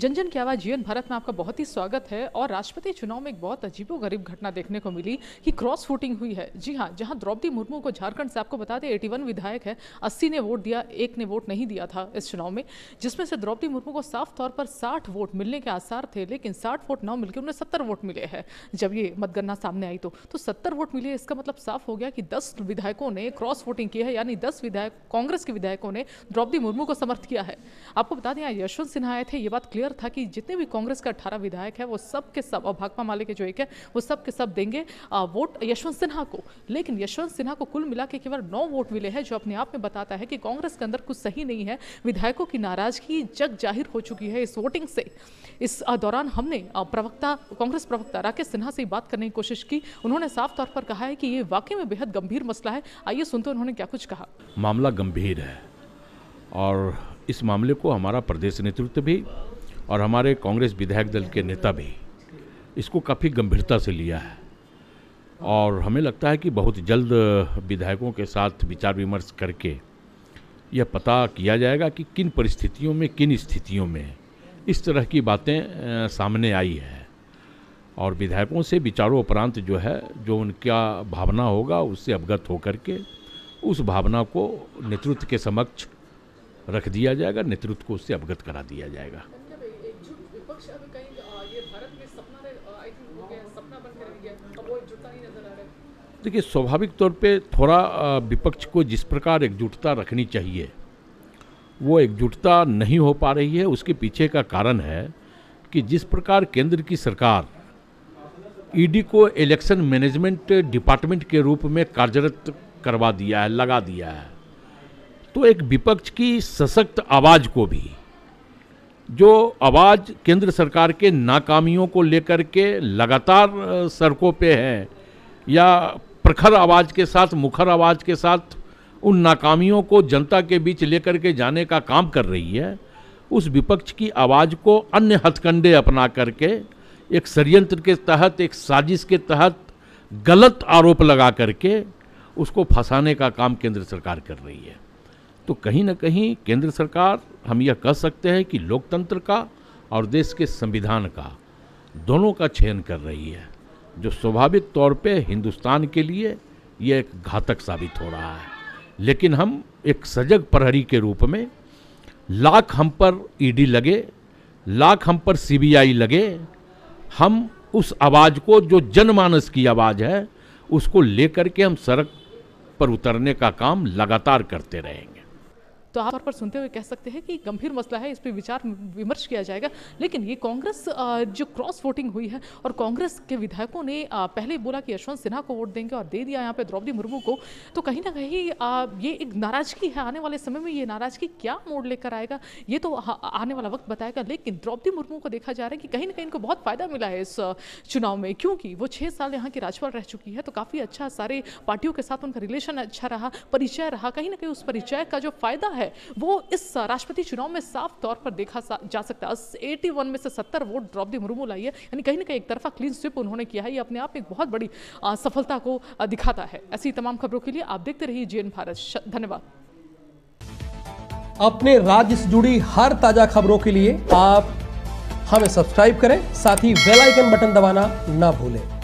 जन जन की आवाज जीवन भारत में आपका बहुत ही स्वागत है और राष्ट्रपति चुनाव में एक बहुत गरीब घटना देखने को मिली कि क्रॉस वोटिंग हुई है जी हाँ जहाँ द्रौपदी मुर्मू को झारखंड से आपको बता दें एटी विधायक है अस्सी ने वोट दिया एक ने वोट नहीं दिया था इस चुनाव में जिसमें से द्रौपदी मुर्मू को साफ तौर पर साठ वोट मिलने के आसार थे लेकिन साठ वोट न मिलकर उन्हें सत्तर वोट मिले हैं जब ये मतगणना सामने आई तो, तो सत्तर वोट मिले इसका मतलब साफ हो गया कि दस विधायकों ने क्रॉस वोटिंग की है यानी दस विधायक कांग्रेस के विधायकों ने द्रौपदी मुर्मू को समर्थ किया है आपको बता दें यशवंत सिन्हा आए थे ये बात क्लियर क्लियर था कि जितने भी कांग्रेस के अठारह विधायक है वो सबके सब और भाकपा माले के जो एक है वो सबके सब देंगे वोट यशवंत सिन्हा को लेकिन यशवंत सिन्हा को कुल मिला के केवल नौ वोट मिले हैं जो अपने आप में बताता है कि कांग्रेस के अंदर कुछ सही नहीं है विधायकों की नाराजगी जग जाहिर हो चुकी है इस वोटिंग से इस दौरान हमने प्रवक्ता कांग्रेस प्रवक्ता राकेश सिन्हा से बात करने की कोशिश की उन्होंने साफ तौर पर कहा है कि ये वाकई में बेहद गंभीर मसला है आइए सुनते उन्होंने क्या कुछ कहा मामला गंभीर है और इस मामले को हमारा प्रदेश नेतृत्व भी और हमारे कांग्रेस विधायक दल के नेता भी इसको काफ़ी गंभीरता से लिया है और हमें लगता है कि बहुत जल्द विधायकों के साथ विचार विमर्श करके यह पता किया जाएगा कि किन परिस्थितियों में किन स्थितियों में इस तरह की बातें सामने आई है और विधायकों से विचारों उपरांत जो है जो उनका भावना होगा उससे अवगत होकर के उस भावना को नेतृत्व के समक्ष रख दिया जाएगा नेतृत्व को उससे अवगत करा दिया जाएगा विपक्ष कहीं ये भारत में सपना आई थिंक हो गया सपना गया अब वो नहीं नजर आ रहा है देखिए स्वाभाविक तौर पे थोड़ा विपक्ष को जिस प्रकार एकजुटता रखनी चाहिए वो एकजुटता नहीं हो पा रही है उसके पीछे का कारण है कि जिस प्रकार केंद्र की सरकार ईडी e को इलेक्शन मैनेजमेंट डिपार्टमेंट के रूप में कार्यरत करवा दिया है लगा दिया है तो एक विपक्ष की सशक्त आवाज़ को भी जो आवाज़ केंद्र सरकार के नाकामियों को लेकर के लगातार सड़कों पे है या प्रखर आवाज़ के साथ मुखर आवाज़ के साथ उन नाकामियों को जनता के बीच लेकर के जाने का काम कर रही है उस विपक्ष की आवाज़ को अन्य हथकंडे अपना करके एक षडयंत्र के तहत एक साजिश के तहत गलत आरोप लगा करके उसको फंसाने का काम केंद्र सरकार कर रही है तो कहीं ना कहीं केंद्र सरकार हम यह कह सकते हैं कि लोकतंत्र का और देश के संविधान का दोनों का चयन कर रही है जो स्वाभाविक तौर पे हिंदुस्तान के लिए यह एक घातक साबित हो रहा है लेकिन हम एक सजग प्रहरी के रूप में लाख हम पर ईडी लगे लाख हम पर सीबीआई लगे हम उस आवाज़ को जो जनमानस की आवाज़ है उसको लेकर के हम सड़क पर उतरने का काम लगातार करते रहेंगे तो आप तौर पर सुनते हुए कह सकते हैं कि गंभीर मसला है इस पर विचार विमर्श किया जाएगा लेकिन ये कांग्रेस जो क्रॉस वोटिंग हुई है और कांग्रेस के विधायकों ने पहले बोला कि यशवंत सिन्हा को वोट देंगे और दे दिया यहाँ पे द्रौपदी मुर्मू को तो कहीं ना कहीं ये एक नाराजगी है आने वाले समय में ये नाराजगी क्या मोड़ लेकर आएगा ये तो आने वाला वक्त बताएगा लेकिन द्रौपदी मुर्मू को देखा जा रहा है कि कहीं ना कहीं इनको बहुत फ़ायदा मिला है इस चुनाव में क्योंकि वो छह साल यहाँ की राज्यपाल रह चुकी है तो काफ़ी अच्छा सारे पार्टियों के साथ उनका रिलेशन अच्छा रहा परिचय रहा कहीं ना कहीं उस परिचय का जो फ़ायदा है है वो इस राष्ट्रपति चुनाव में साफ तौर पर देखा जा सकता है एटी में से सत्तर वोट द्रौपदी मुर्मू लाई है यानी कहीं ना कहीं एक तरफा क्लीन स्विप उन्होंने किया है ये अपने आप में एक बहुत बड़ी सफलता को दिखाता है ऐसी तमाम खबरों के लिए आप देखते रहिए जे भारत धन्यवाद अपने राज्य से जुड़ी हर ताजा खबरों के लिए आप हमें सब्सक्राइब करें साथ ही बेल आइकन बटन दबाना ना भूलें